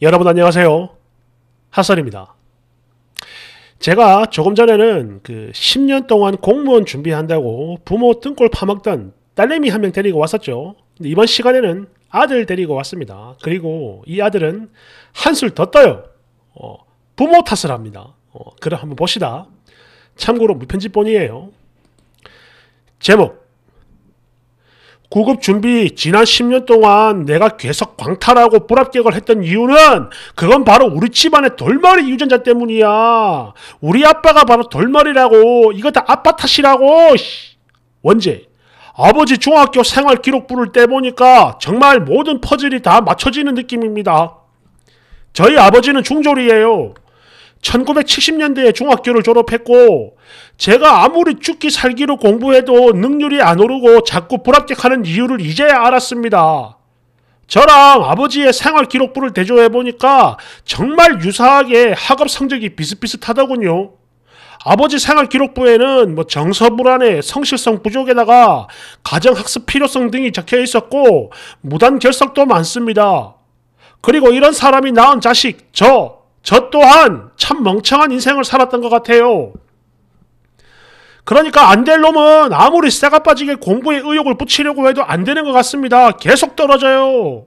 여러분 안녕하세요. 핫설입니다. 제가 조금 전에는 그 10년 동안 공무원 준비한다고 부모 등골 파먹던 딸내미 한 명 데리고 왔었죠. 근데 이번 시간에는 아들 데리고 왔습니다. 그리고 이 아들은 한술 더 떠요. 어, 부모 탓을 합니다. 어, 그럼 한번 봅시다. 참고로 무편집본이에요. 제목 구급 준비 지난 10년 동안 내가 계속 광탈하고 불합격을 했던 이유는 그건 바로 우리 집안의 돌머리 유전자 때문이야. 우리 아빠가 바로 돌머리라고. 이거 다 아빠 탓이라고. 원제. 아버지 중학교 생활 기록부를 떼보니까 정말 모든 퍼즐이 다 맞춰지는 느낌입니다. 저희 아버지는 중졸이에요. 1970년대에 중학교를 졸업했고 제가 아무리 죽기 살기로 공부해도 능률이 안 오르고 자꾸 불합격하는 이유를 이제야 알았습니다. 저랑 아버지의 생활 기록부를 대조해 보니까 정말 유사하게 학업 성적이 비슷비슷하더군요. 아버지 생활 기록부에는 뭐 정서 불안에 성실성 부족에다가 가정 학습 필요성 등이 적혀 있었고 무단 결석도 많습니다. 그리고 이런 사람이 낳은 자식 저저 또한 참 멍청한 인생을 살았던 것 같아요. 그러니까 안 될 놈은 아무리 쇠가 빠지게 공부에 의욕을 붙이려고 해도 안 되는 것 같습니다. 계속 떨어져요.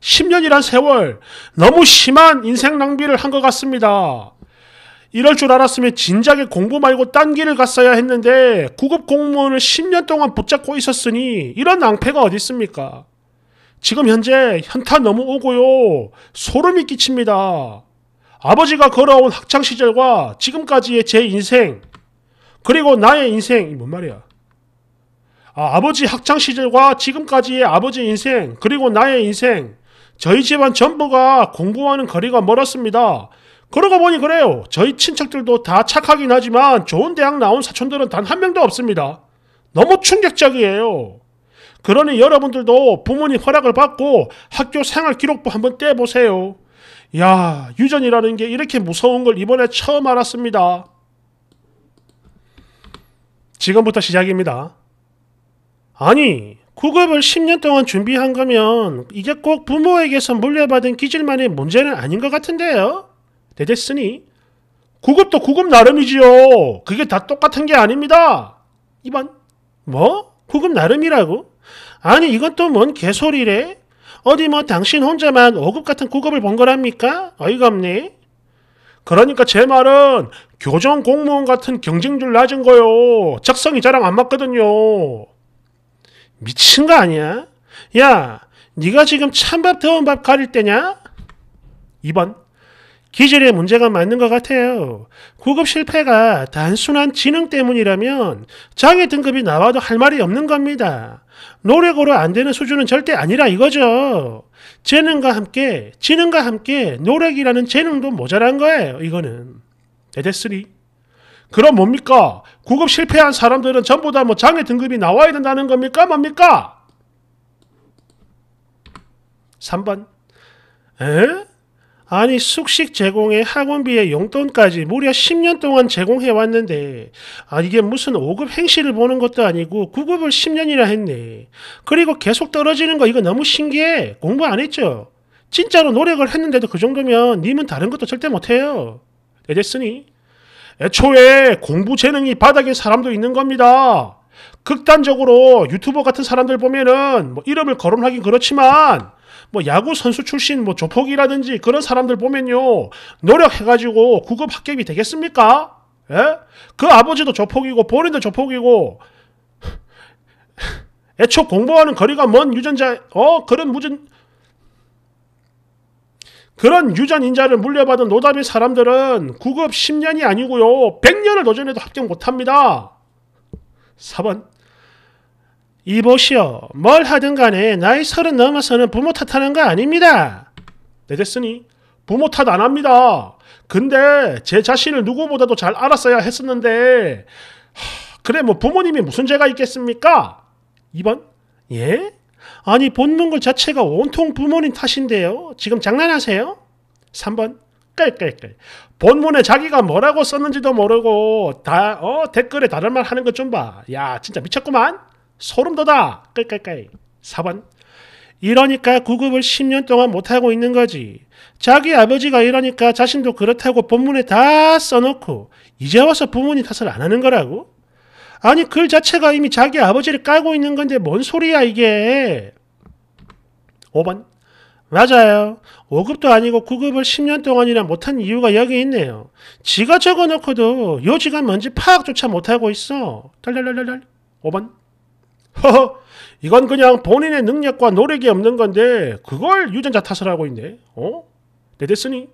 10년이란 세월, 너무 심한 인생 낭비를 한 것 같습니다. 이럴 줄 알았으면 진작에 공부 말고 딴 길을 갔어야 했는데 구급 공무원을 10년 동안 붙잡고 있었으니 이런 낭패가 어디 있습니까? 지금 현재 현타 너무 오고요. 소름이 끼칩니다. 아버지가 걸어온 학창 시절과 지금까지의 제 인생 그리고 나의 인생이 뭔 말이야? 아, 아버지 학창 시절과 지금까지의 아버지 인생 그리고 나의 인생 저희 집안 전부가 공부하는 거리가 멀었습니다. 그러고 보니 그래요. 저희 친척들도 다 착하긴 하지만 좋은 대학 나온 사촌들은 단 한 명도 없습니다. 너무 충격적이에요. 그러니 여러분들도 부모님 허락을 받고 학교 생활 기록부 한번 떼보세요. 야, 유전이라는 게 이렇게 무서운 걸 이번에 처음 알았습니다. 지금부터 시작입니다. 아니, 구급을 10년 동안 준비한 거면 이게 꼭 부모에게서 물려받은 기질만의 문제는 아닌 것 같은데요? 대됐으니 국업도 구급 나름이지요. 그게 다 똑같은 게 아닙니다. 이번 뭐? 구급 나름이라고? 아니 이것도뭔 개소리래? 어디 뭐 당신 혼자만 5급 같은 구급을본 거랍니까? 어이가 없네. 그러니까 제 말은 교정 공무원 같은 경쟁률 낮은 거요. 적성이 저랑 안 맞거든요. 미친 거 아니야? 야, 네가 지금 찬밥 더운 밥 가릴 때냐? 2번 기질에 문제가 맞는 것 같아요. 구급 실패가 단순한 지능 때문이라면 장애 등급이 나와도 할 말이 없는 겁니다. 노력으로 안 되는 수준은 절대 아니라 이거죠. 재능과 함께, 지능과 함께 노력이라는 재능도 모자란 거예요, 이거는. 대대3. 그럼 뭡니까? 구급 실패한 사람들은 전부 다 뭐 장애 등급이 나와야 된다는 겁니까? 뭡니까? 3번. 에? 아니 숙식 제공에 학원비에 용돈까지 무려 10년 동안 제공해 왔는데 아 이게 무슨 5급 행시를 보는 것도 아니고 9급을 10년이나 했네. 그리고 계속 떨어지는 거 이거 너무 신기해. 공부 안 했죠? 진짜로 노력을 했는데도 그 정도면 님은 다른 것도 절대 못해요. 되겠으니? 애초에 공부 재능이 바닥인 사람도 있는 겁니다. 극단적으로 유튜버 같은 사람들 보면은 뭐 이름을 거론하긴 그렇지만 뭐 야구 선수 출신 뭐 조폭이라든지 그런 사람들 보면요 노력해가지고 구급 합격이 되겠습니까? 예? 그 아버지도 조폭이고 본인도 조폭이고 애초 공부하는 거리가 먼 유전자 어 그런 무전 그런 유전인자를 물려받은 노답인 사람들은 구급 10년이 아니고요 100년을 도전해도 합격 못합니다 4번 이보시오. 뭘 하든 간에 나이 서른 넘어서는 부모 탓하는 거 아닙니다. 내됐으니 부모 탓 안 합니다. 근데 제 자신을 누구보다도 잘 알았어야 했었는데 하, 그래 뭐 부모님이 무슨 죄가 있겠습니까? 2번 예? 아니 본능글 그 자체가 온통 부모님 탓인데요. 지금 장난하세요? 3번 깔깔깔 본문에 자기가 뭐라고 썼는지도 모르고 다 어, 댓글에 다른 말 하는 것 좀 봐. 야 진짜 미쳤구만. 소름 돋아. 끌깔깔 4번. 이러니까 구급을 10년 동안 못하고 있는 거지. 자기 아버지가 이러니까 자신도 그렇다고 본문에 다 써놓고 이제 와서 부모님 탓을 안 하는 거라고? 아니 글 자체가 이미 자기 아버지를 깔고 있는 건데 뭔 소리야 이게. 5번. 맞아요. 5급도 아니고 9급을 10년 동안이나 못한 이유가 여기 있네요. 지가 적어놓고도 요지가 뭔지 파악조차 못하고 있어. 덜덜덜덜. 5번. 허허, 이건 그냥 본인의 능력과 노력이 없는 건데 그걸 유전자 탓을 하고 있네. 어? 내됐으니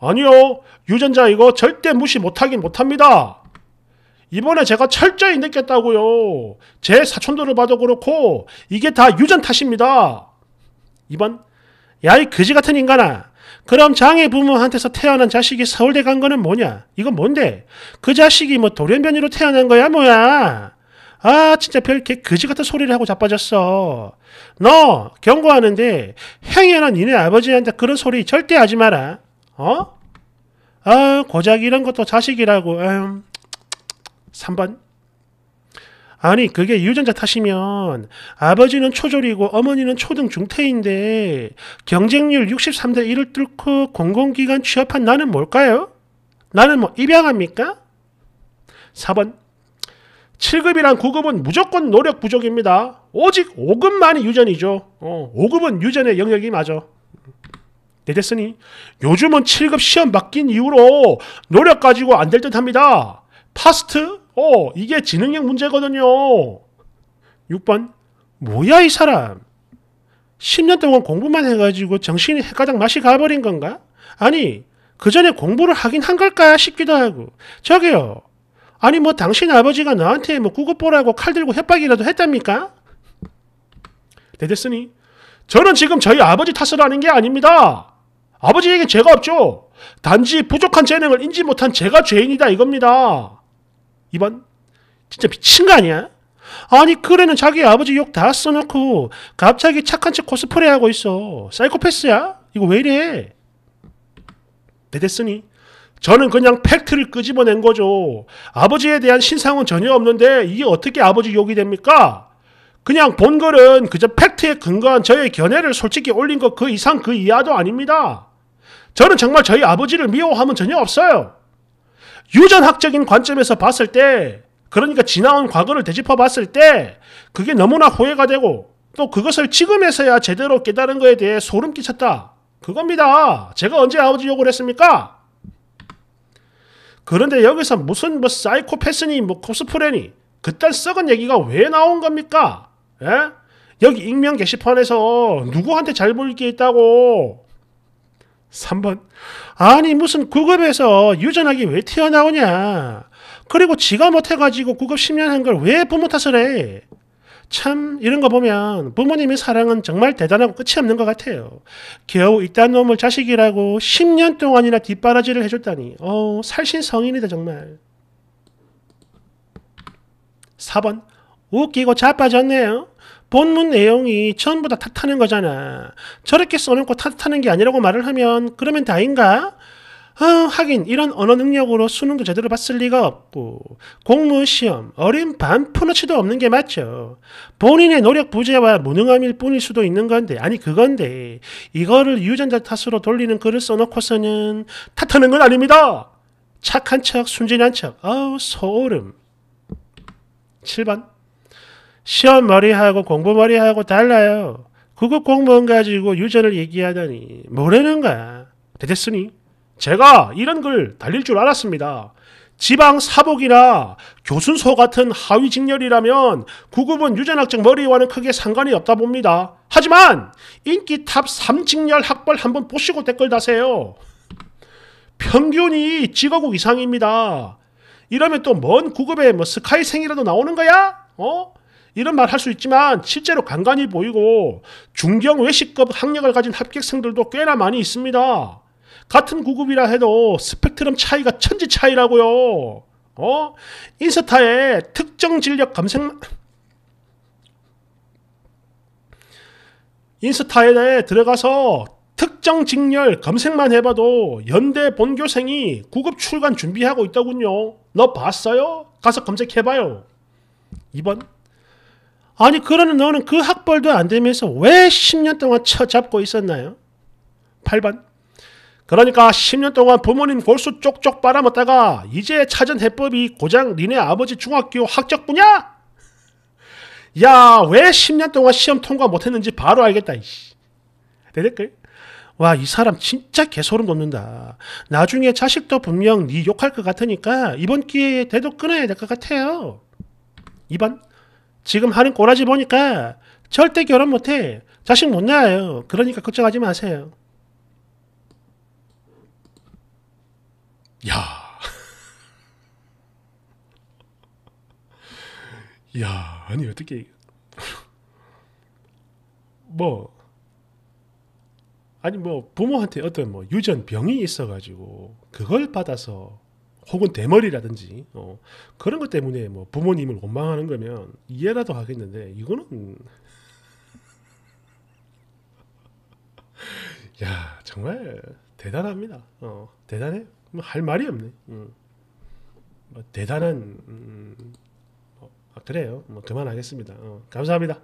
아니요. 유전자 이거 절대 무시 못하긴 못합니다. 이번에 제가 철저히 느꼈다고요. 제 사촌들을 봐도 그렇고 이게 다 유전 탓입니다. 2번 야이 그지 같은 인간아. 그럼 장애 부모한테서 태어난 자식이 서울대 간 거는 뭐냐? 이건 뭔데? 그 자식이 뭐 돌연변이로 태어난 거야 뭐야? 아 진짜 별개 그지 같은 소리를 하고 자빠졌어. 너 경고하는데 행여나 니네 아버지한테 그런 소리 절대 하지 마라. 어? 아 고작 이런 것도 자식이라고. 음. 3번 아니 그게 유전자 탓이면 아버지는 초졸이고 어머니는 초등 중퇴인데 경쟁률 63대 1을 뚫고 공공기관 취업한 나는 뭘까요? 나는 뭐 입양합니까? 4번 7급이랑 9급은 무조건 노력 부족입니다. 오직 5급만이 유전이죠. 어, 5급은 유전의 영역이 맞아. 네, 됐으니 요즘은 7급 시험 바뀐 이후로 노력 가지고 안 될 듯합니다. 파스트? 어, 이게 지능형 문제거든요. 6번 뭐야 이 사람 10년 동안 공부만 해가지고 정신이 헷가닥 맛이 가버린 건가? 아니 그 전에 공부를 하긴 한 걸까 싶기도 하고 저기요 아니 뭐 당신 아버지가 나한테 뭐 구급보라고 칼 들고 협박이라도 했답니까? 대데스니 저는 지금 저희 아버지 탓을 하는 게 아닙니다. 아버지에게 죄가 없죠. 단지 부족한 재능을 인지 못한 제가 죄인이다 이겁니다. 이번 진짜 미친 거 아니야? 아니 그래는 자기 아버지 욕 다 써놓고 갑자기 착한 척 코스프레 하고 있어. 사이코패스야? 이거 왜 이래? 대데스니 저는 그냥 팩트를 끄집어낸 거죠. 아버지에 대한 신상은 전혀 없는데 이게 어떻게 아버지 욕이 됩니까? 그냥 본글은 그저 팩트에 근거한 저의 견해를 솔직히 올린 것 그 이상 그 이하도 아닙니다. 저는 정말 저희 아버지를 미워함은 전혀 없어요. 유전학적인 관점에서 봤을 때, 그러니까 지나온 과거를 되짚어 봤을 때, 그게 너무나 후회가 되고, 또 그것을 지금에서야 제대로 깨달은 것에 대해 소름 끼쳤다. 그겁니다. 제가 언제 아버지 욕을 했습니까? 그런데 여기서 무슨 뭐 사이코패스니 뭐 코스프레니 그딴 썩은 얘기가 왜 나온 겁니까? 에? 예? 여기 익명 게시판에서 누구한테 잘 보이게 있다고 3번 아니 무슨 구급에서 유전학이 왜 튀어나오냐 그리고 지가 못해가지고 구급 10년 한걸 왜 부모 탓을 해참 이런 거 보면 부모님의 사랑은 정말 대단하고 끝이 없는 것 같아요. 겨우 이딴 놈을 자식이라고 10년 동안이나 뒷바라지를 해줬다니 어 살신 성인이다 정말. 4번 웃기고 자빠졌네요. 본문 내용이 전부 다 탓하는 거잖아. 저렇게 써놓고 탓하는 게 아니라고 말을 하면 그러면 다인가? 어, 하긴 이런 언어 능력으로 수능도 제대로 봤을 리가 없고 공무시험 어린 반 푸너치도 없는 게 맞죠. 본인의 노력 부재와 무능함일 뿐일 수도 있는 건데 아니 그건데 이거를 유전자 탓으로 돌리는 글을 써놓고서는 탓하는 건 아닙니다. 착한 척 순진한 척 아우 소름. 7번 시험 머리하고 공부 머리하고 달라요. 그거 공무원 가지고 유전을 얘기하더니 뭐라는 거야. 됐으니 제가 이런 글 달릴 줄 알았습니다. 지방 사복이나 교순소 같은 하위 직렬이라면 구급은 유전학적 머리와는 크게 상관이 없다 봅니다. 하지만 인기 탑 3직렬 학벌 한번 보시고 댓글 다세요. 평균이 직어국 이상입니다. 이러면 또 먼 구급에 뭐 스카이생이라도 나오는 거야? 어? 이런 말 할 수 있지만 실제로 간간히 보이고 중경 외식급 학력을 가진 합격생들도 꽤나 많이 있습니다. 같은 구급이라 해도 스펙트럼 차이가 천지 차이라고요. 어? 인스타에 특정 진력 감색 인스타에 들어가서 특정 직렬 검색만 해봐도 연대 본교생이 구급 출간 준비하고 있더군요. 너 봤어요? 가서 검색해봐요. 2번 아니 그러는 너는 그 학벌도 안 되면서 왜 10년 동안 쳐잡고 있었나요? 8번 그러니까 10년 동안 부모님 골수 쪽쪽 빨아먹다가 이제 찾은 해법이 고장 니네 아버지 중학교 학적부냐? 야, 왜 10년 동안 시험 통과 못했는지 바로 알겠다, 이씨. 대댓글. 와, 이 사람 진짜 개소름 돋는다. 나중에 자식도 분명 니 욕할 것 같으니까 이번 기회에 대도 끊어야 될 것 같아요. 2번. 지금 하는 꼬라지 보니까 절대 결혼 못해. 자식 못 낳아요. 그러니까 걱정하지 마세요. 야. 야, 아니 어떻게 뭐 아니 뭐 부모한테 어떤 뭐 유전 병이 있어 가지고 그걸 받아서 혹은 대머리라든지 어, 그런 것 때문에 뭐 부모님을 원망하는 거면 이해라도 하겠는데 이거는 야 정말 대단합니다. 어, 대단해요. 뭐할 말이 없네. 음. 뭐 대단한 음, 뭐, 아, 그래요. 뭐 그만하겠습니다. 어, 감사합니다.